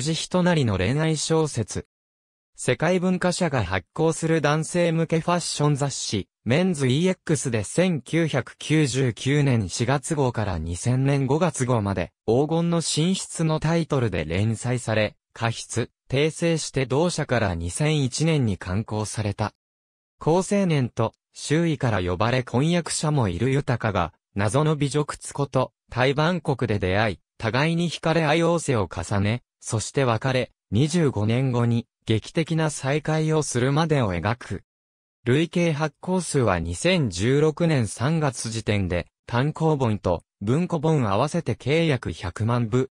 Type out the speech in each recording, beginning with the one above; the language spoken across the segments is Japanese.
辻人なりの恋愛小説。世界文化社が発行する男性向けファッション雑誌、メンズ EX で1999年4月号から2000年5月号まで、黄金の寝室のタイトルで連載され、過失、訂正して同社から2001年に刊行された。高青年と、周囲から呼ばれ婚約者もいる豊が、謎の美女靴子と、台湾国で出会い、互いに惹かれ合い性を重ね、そして別れ、25年後に劇的な再会をするまでを描く。累計発行数は2016年3月時点で、単行本と文庫本合わせて計約100万部。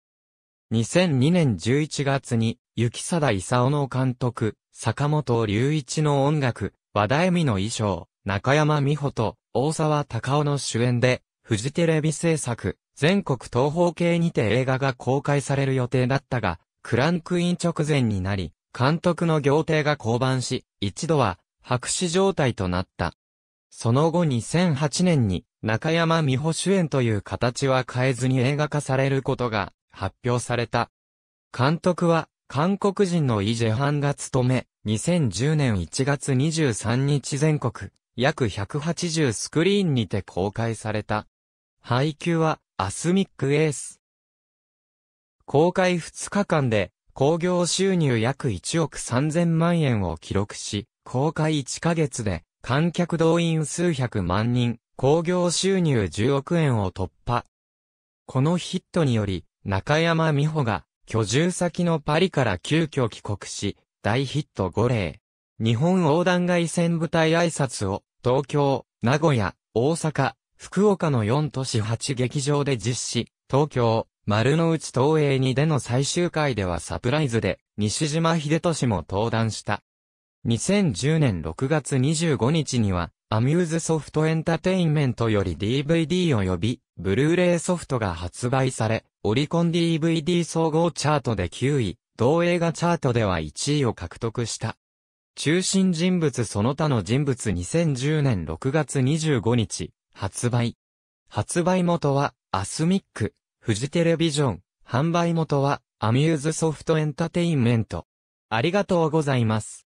2002年11月に、雪貞勲の監督、坂本隆一の音楽、和田恵美の衣装、中山美穂と大沢隆夫の主演で、フジテレビ制作、全国東方系にて映画が公開される予定だったが、クランクイン直前になり、監督の行程が降板し、一度は白紙状態となった。その後2008年に中山美穂主演という形は変えずに映画化されることが発表された。監督は韓国人のイ・ジェハンが務め、2010年1月23日全国、約180スクリーンにて公開された。配給はアスミックエース。公開2日間で、興行収入約1億3000万円を記録し、公開1ヶ月で、観客動員数百万人、興行収入10億円を突破。このヒットにより、中山美穂が、居住先のパリから急遽帰国し、大ヒット5例。日本横断外線舞台挨拶を、東京、名古屋、大阪、福岡の4都市8劇場で実施、東京、丸の内東映にでの最終回ではサプライズで、西島秀俊も登壇した。2010年6月25日には、アミューズソフトエンタテインメントより DVD 及び、ブルーレイソフトが発売され、オリコン DVD 総合チャートで9位、同映画チャートでは1位を獲得した。中心人物その他の人物2010年6月25日、発売。発売元は、アスミック。フジテレビジョン。販売元は、アミューズソフトエンタテインメント。ありがとうございます。